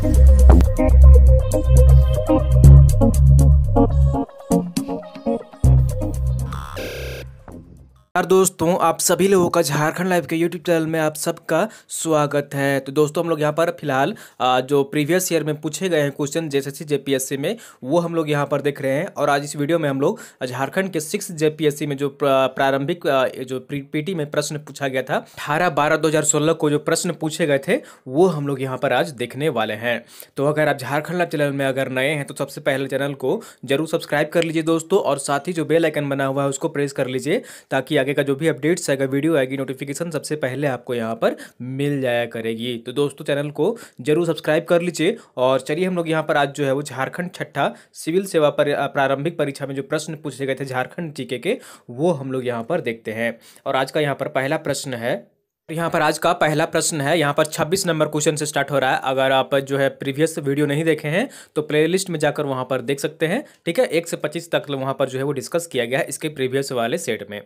Thank you. नमस्कार दोस्तों आप सभी लोगों का झारखंड लाइव के यूट्यूब चैनल में आप सबका स्वागत है तो दोस्तों हम लोग यहाँ पर फिलहाल जो प्रीवियस ईयर में पूछे गए हैं क्वेश्चन जैसे जेपीएससी में वो हम लोग यहाँ पर देख रहे हैं और आज इस वीडियो में हम लोग झारखंड के सिक्स जेपीएससी में जो प्रारंभिक जो पीटी में प्रश्न पूछा गया था अठारह बारह दो को जो प्रश्न पूछे गए थे वो हम लोग यहाँ पर आज देखने वाले हैं तो अगर आप झारखंड लाइव चैनल में अगर नए हैं तो सबसे पहले चैनल को जरूर सब्सक्राइब कर लीजिए दोस्तों और साथ ही जो बेलाइकन बना हुआ है उसको प्रेस कर लीजिए ताकि आगे का जो भी अपडेट्स आएगा वीडियो आएगी नोटिफिकेशन सबसे पहले आपको यहाँ पर मिल जाया करेगी तो दोस्तों चैनल को जरूर सब्सक्राइब कर लीजिए और चलिए हम लोग यहाँ पर आज जो है वो झारखंड छठा सिविल सेवा पर प्रारंभिक परीक्षा में जो प्रश्न पूछे गए थे झारखंड टीके के वो हम लोग यहाँ पर देखते हैं और आज का यहाँ पर पहला प्रश्न है यहाँ पर आज का पहला प्रश्न है यहाँ पर 26 नंबर क्वेश्चन से स्टार्ट हो रहा है अगर आप जो है प्रीवियस वीडियो नहीं देखे हैं तो प्लेलिस्ट में जाकर वहाँ पर देख सकते हैं ठीक है एक से 25 तक वहाँ पर जो है वो डिस्कस किया गया है इसके प्रीवियस वाले सेट में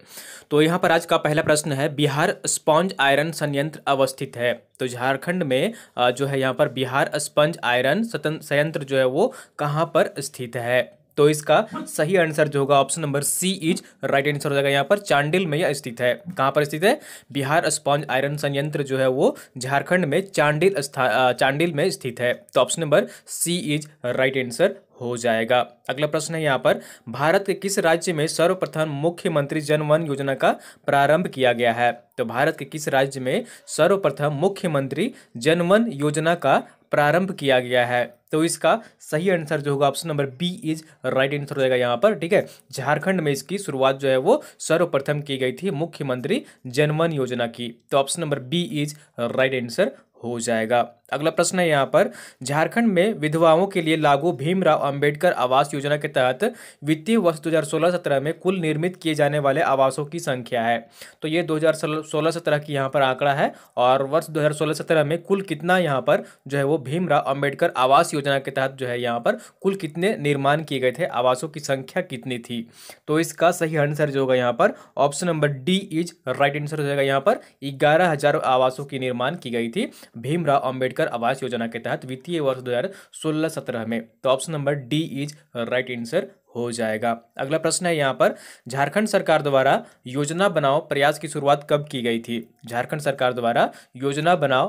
तो यहाँ पर आज का पहला प्रश्न है बिहार स्पॉन्ज आयरन संयंत्र अवस्थित है तो झारखंड में जो है यहाँ पर बिहार स्पंज आयरन संयंत्र जो है वो कहाँ पर स्थित है तो इसका सही आंसर जो होगा option number C is right answer हो जाएगा यहाँ पर चांडिल में यह स्थित है कहाँ पर स्थित है बिहार स्पॉन्ज आयरन संयंत्र जो है वो झारखंड में चांडिल चांडिल में स्थित है तो option number C is right answer हो जाएगा अगला प्रश्न है यहाँ पर भारत के किस राज्य में सर्वप्रथम मुख्यमंत्री जनवन योजना का प्रारंभ किया गया है तो भारत के किस राज्य में सर्वप्रथम मुख्यमंत्री जनवन योजना का प्रारंभ किया गया है तो इसका सही आंसर जो होगा option number B is right answer हो जाएगा यहाँ पर ठीक है झारखंड में इसकी शुरुआत जो है वो सर्वप्रथम की गई थी मुख्यमंत्री जनवन योजना की तो option number B is right answer हो जाएगा अगला प्रश्न है यहाँ पर झारखंड में विधवाओं के लिए लागू भीमराव अंबेडकर आवास योजना के तहत वित्तीय वर्ष 2016-17 में कुल निर्मित किए जाने वाले आवासों की संख्या है तो ये 2016-17 की यहाँ पर आंकड़ा है और वर्ष 2016-17 में कुल कितना यहाँ पर जो है वो भीमराव अम्बेडकर आवास योजना के तहत जो है यहाँ पर कुल कितने निर्माण किए गए थे आवासों की संख्या कितनी थी तो इसका सही आंसर जो होगा यहाँ पर option number D is right answer हो जाएगा यहाँ पर ग्यारह आवासों की निर्माण की गई थी भीमराव अम्बेडकर कर आवास योजना के तहत वित्तीय वर्ष 2016-17 में तो option number D is right answer हो जाएगा अगला प्रश्न है यहाँ पर झारखंड सरकार द्वारा योजना बनाओ प्रयास की शुरुआत कब की गई थी झारखंड सरकार द्वारा योजना बनाओ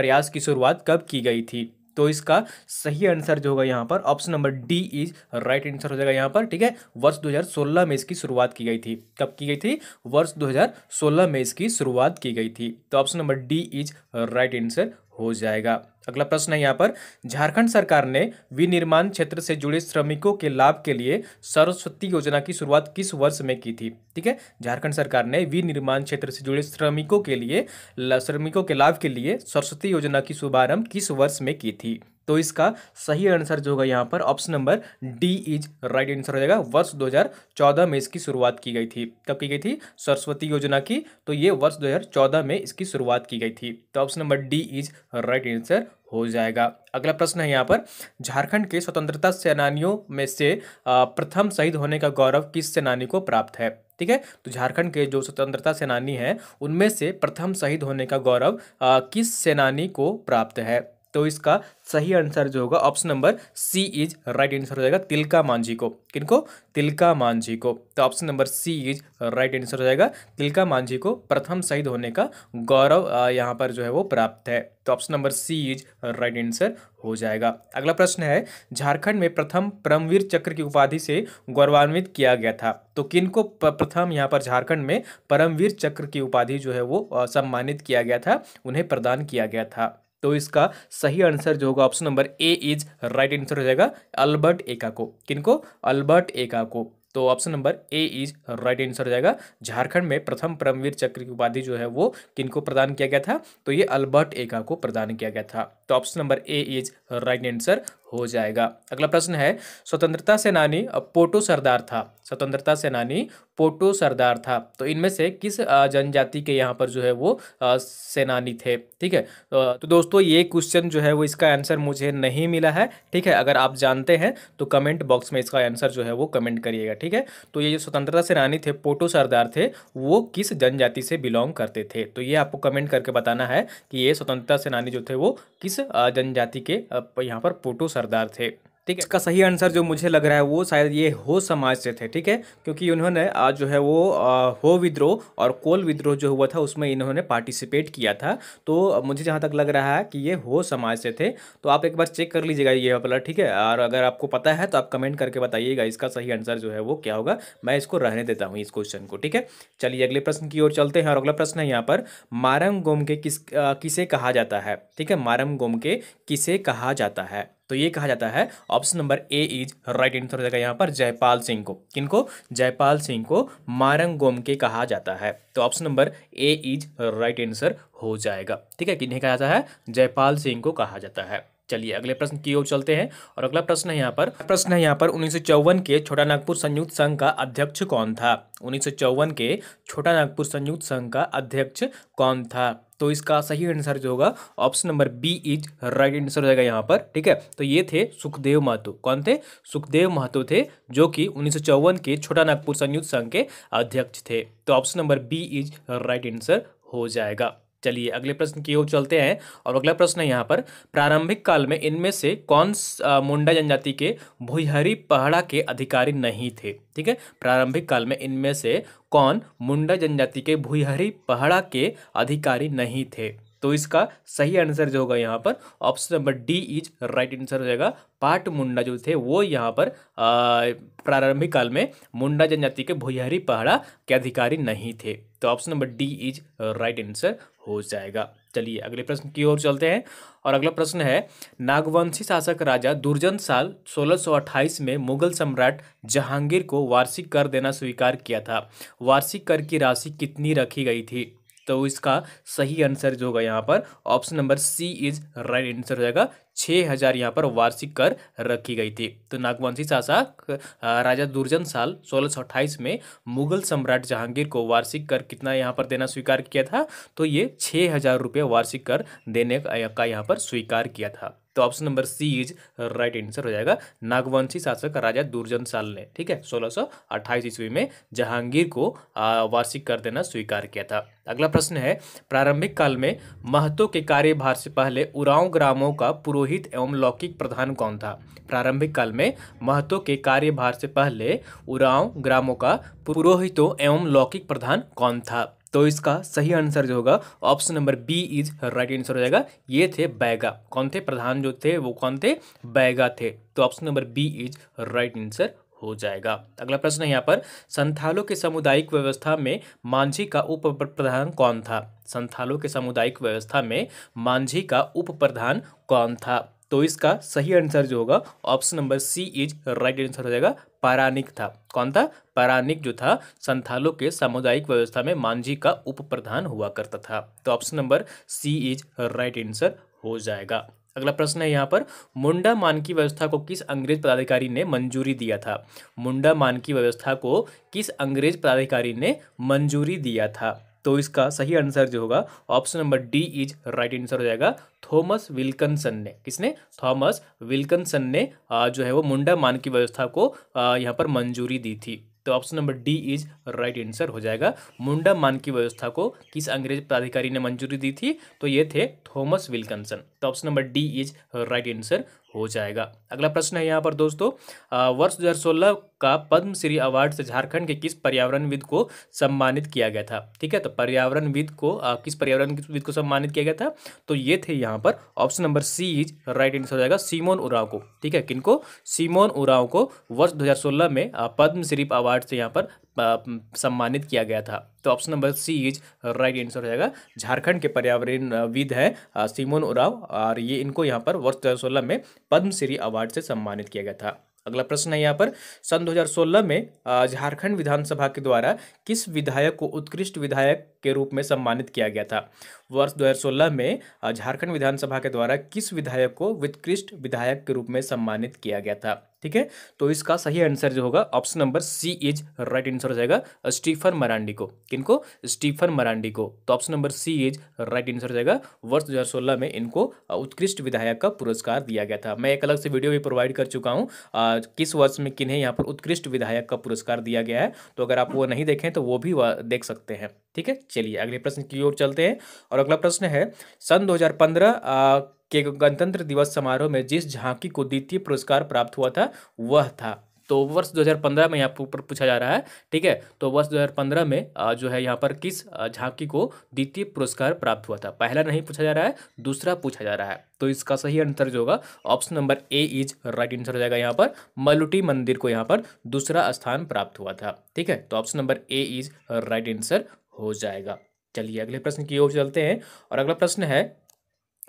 प्रयास की शुरुआत कब की गई थी तो इसका सही आंसर जो होगा यहाँ पर option number D is right answer हो जाएगा यहाँ पर ठीक है वर्ष 2016 में इसकी शुरुआत की गई थी कब की गई थी वर्ष 2016 में इसकी शुरुआत की गई थी तो option number D is right answer हो जाएगा अगला प्रश्न है यहाँ पर झारखंड सरकार ने विनिर्माण क्षेत्र से जुड़े श्रमिकों के लाभ के लिए सरस्वती योजना की शुरुआत किस वर्ष में की थी ठीक है झारखंड सरकार ने विनिर्माण क्षेत्र से जुड़े श्रमिकों के लिए श्रमिकों के लाभ के लिए सरस्वती योजना की शुभारंभ किस वर्ष में की थी तो इसका सही आंसर जो होगा यहाँ पर option number D is right answer हो जाएगा वर्ष 2014 में इसकी शुरुआत की गई थी कब की गई थी सरस्वती योजना की तो ये वर्ष 2014 में इसकी शुरुआत की गई थी तो option number D is right answer हो जाएगा अगला प्रश्न है यहाँ पर झारखंड के स्वतंत्रता सेनानियों में से प्रथम शहीद होने का गौरव किस सेनानी को प्राप्त है ठीक है तो झारखंड के जो स्वतंत्रता सेनानी हैं उनमें से प्रथम शहीद होने का गौरव किस सेनानी को प्राप्त है तो इसका सही आंसर जो होगा option number C is right answer हो जाएगा तिलका मांझी को किनको तिलका मांझी को तो option number C is right answer हो जाएगा तिलका मांझी को प्रथम शहीद होने का गौरव यहाँ पर जो है वो प्राप्त है तो option number C is right answer हो जाएगा अगला प्रश्न है झारखंड में प्रथम परमवीर चक्र की उपाधि से गौरवान्वित किया गया था तो किन को प्रथम यहाँ पर झारखंड में परमवीर चक्र की उपाधि जो है वो सम्मानित किया गया था उन्हें प्रदान किया गया था तो इसका सही आंसर जो होगा option number A is right answer हो जाएगा अल्बर्ट एका को किनको अल्बर्ट एका को तो option number A is right answer हो जाएगा झारखंड में प्रथम परमवीर चक्र की उपाधि जो है वो किनको प्रदान किया गया था तो ये अल्बर्ट एका को प्रदान किया गया था तो option number A is right answer हो जाएगा अगला प्रश्न है स्वतंत्रता सेनानी पोटो सरदार था स्वतंत्रता सेनानी पोटो सरदार था तो इनमें से किस जनजाति के यहाँ पर जो है वो सेनानी थे ठीक है तो दोस्तों ये क्वेश्चन जो है वो इसका आंसर मुझे नहीं मिला है ठीक है अगर आप जानते हैं तो कमेंट बॉक्स में इसका आंसर जो है वो कमेंट करिएगा ठीक है तो ये जो स्वतंत्रता सेनानी थे पोटो सरदार थे वो किस जनजाति से बिलोंग करते थे तो ये आपको कमेंट करके बताना है कि ये स्वतंत्रता सेनानी जो थे वो किस जनजाति के यहाँ पर पोटो सरदार सरदार थे ठीक है इसका सही आंसर जो मुझे लग रहा है वो शायद ये हो समाज से थे ठीक है क्योंकि उन्होंने आज जो है वो हो विद्रोह और कोल विद्रोह जो हुआ था उसमें इन्होंने पार्टिसिपेट किया था तो मुझे जहाँ तक लग रहा है कि ये हो समाज से थे तो आप एक बार चेक कर लीजिएगा ये वाला ठीक है और अगर आपको पता है तो आप कमेंट करके बताइएगा इसका सही आंसर जो है वो क्या होगा मैं इसको रहने देता हूँ इस क्वेश्चन को ठीक है चलिए अगले प्रश्न की ओर चलते हैं और अगला प्रश्न है यहाँ पर मारम गोम के किस किसे कहा जाता है ठीक है मारम गोम के किसे कहा जाता है तो ये कहा जाता है option number A is right answer हो जाएगा यहाँ पर जयपाल सिंह को किनको जयपाल सिंह को मारंगोम के कहा जाता है तो option number A is right answer हो जाएगा ठीक है किन्हें कहा जाता है जयपाल सिंह को कहा जाता है चलिए अगले प्रश्न की ओर चलते हैं और अगला प्रश्न है यहाँ पर प्रश्न है यहाँ पर उन्नीस के छोटा नागपुर संयुक्त संघ का अध्यक्ष कौन था उन्नीस के छोटा नागपुर संयुक्त संघ का अध्यक्ष कौन था तो इसका सही आंसर जो होगा option number B is right answer हो जाएगा यहाँ पर ठीक है तो ये थे सुखदेव महतो कौन थे सुखदेव महतो थे जो कि उन्नीस के छोटा नागपुर संयुक्त संघ के अध्यक्ष थे तो option number B is right answer हो जाएगा चलिए अगले प्रश्न की ओर चलते हैं और अगला प्रश्न है यहाँ पर प्रारंभिक काल में इनमें से कौन मुंडा जनजाति के भुहरी पहाड़ा के अधिकारी नहीं थे ठीक है प्रारंभिक काल में इनमें से कौन मुंडा जनजाति के भुहरी पहाड़ा के अधिकारी नहीं थे तो इसका सही आंसर जो होगा यहाँ पर option number D is right answer हो जाएगा पाट मुंडा जो थे वो यहाँ पर प्रारंभिक काल में मुंडा जनजाति के भुयारी पहाड़ा के अधिकारी नहीं थे तो option number D is right answer हो जाएगा चलिए अगले प्रश्न की ओर चलते हैं और अगला प्रश्न है नागवंशी शासक राजा दुर्जन साल 1628 में मुगल सम्राट जहांगीर को वार्षिक कर देना स्वीकार किया था वार्षिक कर की राशि कितनी रखी गई थी तो इसका सही आंसर जो होगा यहाँ पर option number C is right answer हो जाएगा छः हजार यहाँ पर वार्षिक कर रखी गई थी तो नागवंशी शासक राजा दुर्जन साल सोलह में मुगल सम्राट जहांगीर को वार्षिक कर कितना यहाँ पर देना स्वीकार किया था तो ये छः हजार रुपये वार्षिक कर देने का यहाँ पर स्वीकार किया था तो option number C is right answer हो जाएगा नागवंशी शासक राजा दुर्जन साल ने ठीक है 1628 ईस्वी में जहांगीर को वार्षिक कर देना स्वीकार किया था अगला प्रश्न है प्रारंभिक काल में महतो के कार्यभार से पहले उरांव ग्रामों का पूर्व पुरोहित एवं लौकिक प्रधान कौन था प्रारंभिक काल में महतो के कार्यभार से पहले उराव ग्रामों का पुरोहितों एवं लौकिक प्रधान कौन था तो इसका सही आंसर जो होगा option number B is right answer हो जाएगा ये थे बैगा कौन थे प्रधान जो थे वो कौन थे बैगा थे तो option number B is right answer हो जाएगा अगला प्रश्न है यहाँ पर संथालों के सामुदायिक व्यवस्था में मांझी का उप प्रधान कौन था संथालों के सामुदायिक व्यवस्था में मांझी का उप प्रधान कौन था तो इसका सही आंसर जो होगा option number C is right answer हो जाएगा पारानिक था कौन था पारानिक जो था संथालों के सामुदायिक व्यवस्था में मांझी का उप प्रधान हुआ करता था तो option number C is right answer हो जाएगा अगला प्रश्न है यहाँ पर मुंडा मानकी व्यवस्था को किस अंग्रेज पदाधिकारी ने मंजूरी दिया था मुंडा मानकी व्यवस्था को किस अंग्रेज पदाधिकारी ने मंजूरी दिया था तो इसका सही आंसर जो होगा option number D is right answer हो जाएगा थॉमस विल्कनसन ने किसने थॉमस विल्कनसन ने जो है वो मुंडा मानकी व्यवस्था को यहाँ पर मंजूरी दी थी तो option number D is right answer हो जाएगा मुंडा मानकी व्यवस्था को किस अंग्रेज प्राधिकारी ने मंजूरी दी थी तो ये थे थॉमस विल्कनसन तो option number D is right answer हो जाएगा अगला प्रश्न है यहाँ पर दोस्तों वर्ष दो का पद्मश्री अवार्ड से झारखंड के किस पर्यावरणविद को सम्मानित किया गया था ठीक है तो पर्यावरणविद को आ, किस पर्यावरणविद को सम्मानित किया गया था तो ये थे यहाँ पर option number C is right answer हो जाएगा सीमोन उराव को ठीक है किनको सीमोन उराव को वर्ष दो में पद्मश्री अवार्ड से यहाँ पर सम्मानित किया गया था तो option number C is right answer हो जाएगा झारखंड के पर्यावरण विद है सीमोन उराव और ये इनको यहाँ पर वर्ष दो में पद्मश्री अवार्ड से सम्मानित किया गया था अगला प्रश्न है यहाँ पर सन 2016 में झारखंड विधानसभा के द्वारा किस विधायक को उत्कृष्ट विधायक के रूप में सम्मानित किया गया था वर्ष 2016 में झारखंड विधानसभा के द्वारा किस विधायक को उत्कृष्ट विधायक के रूप में सम्मानित किया गया था ठीक है तो इसका सही आंसर जो होगा option number C is right answer हो जाएगा स्टीफन मरांडी को किनको स्टीफन मरांडी को तो option number C is right answer हो जाएगा वर्ष दो में इनको उत्कृष्ट विधायक का पुरस्कार दिया गया था मैं एक अलग से वीडियो भी प्रोवाइड कर चुका हूँ किस वर्ष में किन्हें यहाँ पर उत्कृष्ट विधायक का पुरस्कार दिया गया है तो अगर आप वो नहीं देखें तो वो भी देख सकते हैं ठीक है चलिए अगले प्रश्न की ओर चलते हैं और अगला प्रश्न है सन 2015 के गणतंत्र दिवस समारोह में जिस झांकी को द्वितीय पुरस्कार प्राप्त हुआ था वह था तो वर्ष 2015 में यहाँ पर पूछा जा रहा है ठीक है तो वर्ष 2015 में जो है यहाँ पर किस झांकी को द्वितीय पुरस्कार प्राप्त हुआ था पहला नहीं पूछा जा रहा है दूसरा पूछा जा रहा है तो इसका सही आंसर जो होगा option number A is right answer हो जाएगा यहाँ पर मलुटी मंदिर को यहाँ पर दूसरा स्थान प्राप्त हुआ था ठीक है तो option number A is right answer हो जाएगा चलिए अगले प्रश्न की ओर चलते हैं और अगला प्रश्न है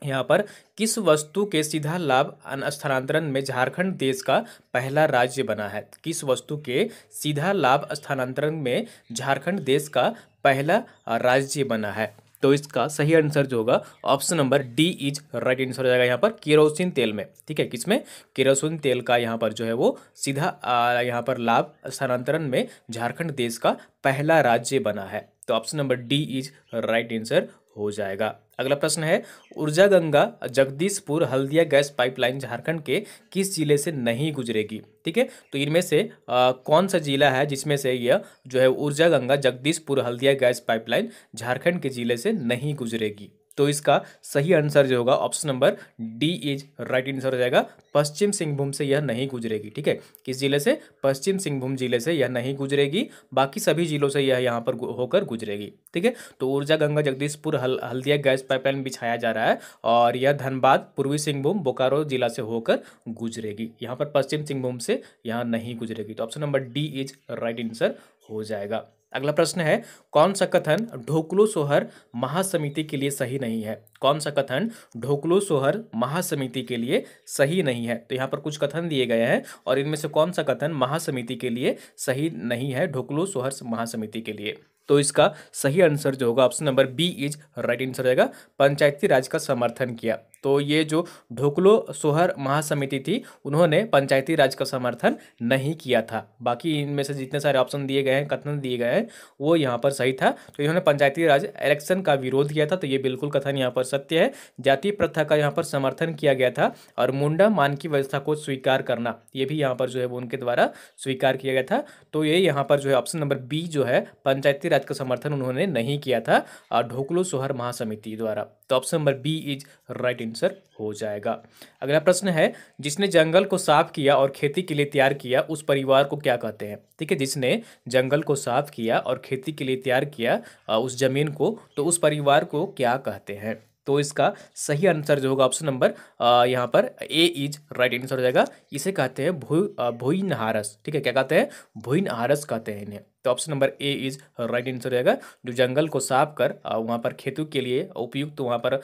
यहाँ पर किस वस्तु के सीधा लाभ स्थानांतरण में झारखंड देश का पहला राज्य बना है किस वस्तु के सीधा लाभ स्थानांतरण में झारखंड देश का पहला राज्य बना है तो इसका सही आंसर जो होगा option number D is right answer हो जाएगा यहाँ पर केरोसिन तेल में ठीक है किसमें केरोसिन तेल का यहाँ पर जो है वो सीधा यहाँ पर लाभ स्थानांतरण में झारखंड देश का पहला राज्य बना है तो option number D is right answer हो जाएगा अगला प्रश्न है ऊर्जा गंगा जगदीशपुर हल्दिया गैस पाइपलाइन झारखंड के किस जिले से नहीं गुजरेगी ठीक है तो इनमें से आ, कौन सा जिला है जिसमें से यह जो है ऊर्जा गंगा जगदीशपुर हल्दिया गैस पाइपलाइन झारखंड के जिले से नहीं गुजरेगी तो इसका सही आंसर जो होगा option number D is right answer हो जाएगा पश्चिम सिंहभूम से यह नहीं गुजरेगी ठीक है किस जिले से पश्चिम सिंहभूम जिले से यह नहीं गुजरेगी बाकी सभी जिलों से यह यहाँ पर होकर गुजरेगी ठीक है तो ऊर्जा गंगा जगदीशपुर हल, हल्दिया गैस पाइपलाइन बिछाया जा रहा है और यह धनबाद पूर्वी सिंहभूम बोकारो जिला से होकर गुजरेगी यहाँ पर पश्चिम सिंहभूम से यहाँ नहीं गुजरेगी तो option number D is right answer हो जाएगा अगला प्रश्न है कौन सा कथन ढोकलो सोहर महासमिति के लिए सही नहीं है कौन सा कथन ढोकलो सोहर महासमिति के लिए सही नहीं है तो यहाँ पर कुछ कथन दिए गए हैं और इनमें से कौन सा कथन महासमिति के लिए सही नहीं है ढोकलो सोहर महासमिति के लिए तो इसका सही आंसर जो होगा option number B is right answer रहेगा पंचायती राज का समर्थन किया तो ये जो ढोकलो सोहर महासमिति थी उन्होंने पंचायती राज का समर्थन नहीं किया था बाकी इनमें से जितने सारे ऑप्शन दिए गए हैं कथन दिए गए हैं वो यहाँ पर सही था तो इन्होंने पंचायती राज इलेक्शन का विरोध किया था तो ये बिल्कुल कथन यहाँ पर सत्य है जाति प्रथा का यहाँ पर समर्थन किया गया था और मुंडा मान की व्यवस्था को स्वीकार करना ये भी यहाँ पर जो है वो उनके द्वारा स्वीकार किया गया था तो ये यहाँ पर जो है ऑप्शन नंबर बी जो है पंचायती राज का समर्थन उन्होंने नहीं किया था ढोकलो सोहर महासमिति द्वारा तो option number B is right answer हो जाएगा अगला प्रश्न है जिसने जंगल को साफ किया और खेती के लिए तैयार किया उस परिवार को क्या कहते हैं ठीक है जिसने जंगल को साफ किया और खेती के लिए तैयार किया उस जमीन को तो उस परिवार को क्या कहते हैं तो इसका सही आंसर जो होगा ऑप्शन नंबर यहाँ पर ए इज राइट आंसर हो जाएगा इसे कहते हैं भू भुईन हारस ठीक है क्या कहते हैं भुईन हारस कहते हैं इन्हें तो option number A is right answer हो जाएगा जो जंगल को साफ कर वहाँ पर खेतों के लिए उपयुक्त तो वहाँ पर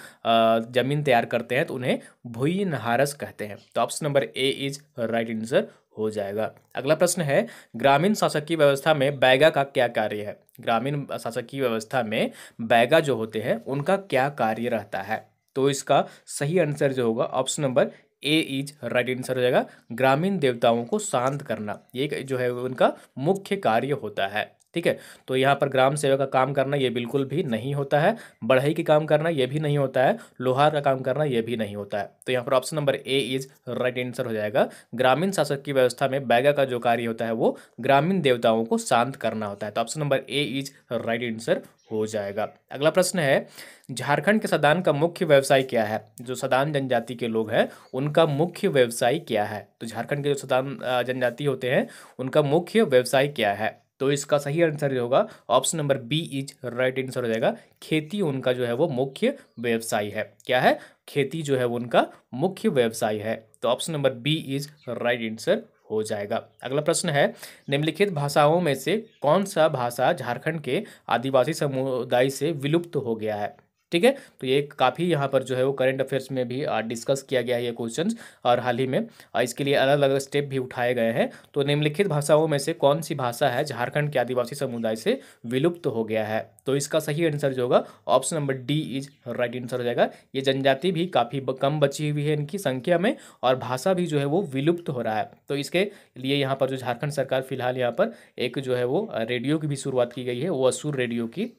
जमीन तैयार करते हैं तो उन्हें भुईन हारस कहते हैं तो option number A is right answer हो जाएगा अगला प्रश्न है ग्रामीण शासकीय व्यवस्था में बैगा का क्या कार्य है ग्रामीण शासकीय व्यवस्था में बैगा जो होते हैं उनका क्या कार्य रहता है तो इसका सही आंसर जो होगा option number A is right answer हो जाएगा ग्रामीण देवताओं को शांत करना ये जो है उनका मुख्य कार्य होता है ठीक है तो यहाँ पर ग्राम सेवा का काम करना ये बिल्कुल भी नहीं होता है बढ़ई के काम करना ये भी नहीं होता है लोहार का काम करना ये भी नहीं होता है तो यहाँ पर option number A is right answer हो जाएगा ग्रामीण शासक की व्यवस्था में बैगा का जो कार्य होता है वो ग्रामीण देवताओं को शांत करना होता है तो option number A is right answer हो जाएगा अगला प्रश्न है झारखंड के सदान का मुख्य व्यवसाय क्या है जो सदान जनजाति के लोग हैं उनका मुख्य व्यवसाय क्या है तो झारखंड के जो सदान जनजाति होते हैं उनका मुख्य व्यवसाय क्या है तो इसका सही आंसर जो होगा option number B is right answer हो जाएगा खेती उनका जो है वो मुख्य व्यवसाय है क्या है खेती जो है वो उनका मुख्य व्यवसाय है तो option number B is right answer हो जाएगा अगला प्रश्न है निम्नलिखित भाषाओं में से कौन सा भाषा झारखंड के आदिवासी समुदाय से विलुप्त हो गया है ठीक है तो ये काफ़ी यहाँ पर जो है वो करंट अफेयर्स में भी डिस्कस किया गया है ये क्वेश्चन और हाल ही में इसके लिए अलग अलग स्टेप भी उठाए गए हैं तो निम्नलिखित भाषाओं में से कौन सी भाषा है झारखंड के आदिवासी समुदाय से विलुप्त हो गया है तो इसका सही आंसर जो होगा option number D is right answer हो जाएगा ये जनजाति भी काफ़ी कम बची हुई है इनकी संख्या में और भाषा भी जो है वो विलुप्त हो रहा है तो इसके लिए यहाँ पर जो झारखंड सरकार फिलहाल यहाँ पर एक जो है वो रेडियो की भी शुरुआत की गई है वो असुर रेडियो की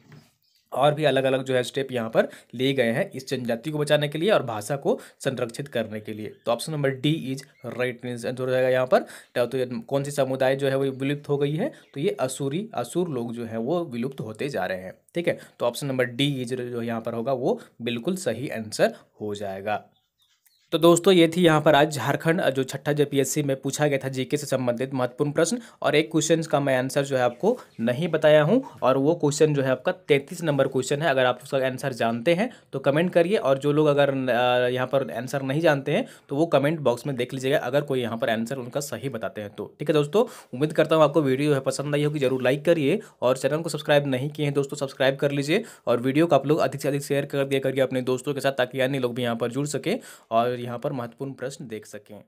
और भी अलग अलग जो है स्टेप यहाँ पर लिए गए हैं इस जनजाति को बचाने के लिए और भाषा को संरक्षित करने के लिए तो option number D is right answer हो जाएगा यहाँ पर तो, तो कौन सी समुदाय जो है वो विलुप्त हो गई है तो ये असूरी असुर लोग जो है वो विलुप्त होते जा रहे हैं ठीक है तो ऑप्शन नंबर डी इज जो यहाँ पर होगा वो बिल्कुल सही आंसर हो जाएगा तो दोस्तों ये थी यहाँ पर आज झारखंड जो छठा जेपीएससी में पूछा गया था जीके से संबंधित महत्वपूर्ण प्रश्न और एक क्वेश्चन का मैं आंसर जो है आपको नहीं बताया हूँ और वो क्वेश्चन जो है आपका तैंतीस नंबर क्वेश्चन है अगर आप उसका आंसर जानते हैं तो कमेंट करिए और जो लोग अगर यहाँ पर आंसर नहीं जानते हैं तो वो कमेंट बॉक्स में देख लीजिएगा अगर कोई यहाँ पर आंसर उनका सही बताते हैं तो ठीक है दोस्तों उम्मीद करता हूँ आपको वीडियो है पसंद आई होगी जरूर लाइक करिए और चैनल को सब्सक्राइब नहीं किए हैं दोस्तों सब्सक्राइब कर लीजिए और वीडियो को आप लोग अधिक से अधिक शेयर कर दिया करिए अपने दोस्तों के साथ ताकि अन्य लोग भी यहाँ पर जुड़ सके और यहाँ पर महत्वपूर्ण प्रश्न देख सकें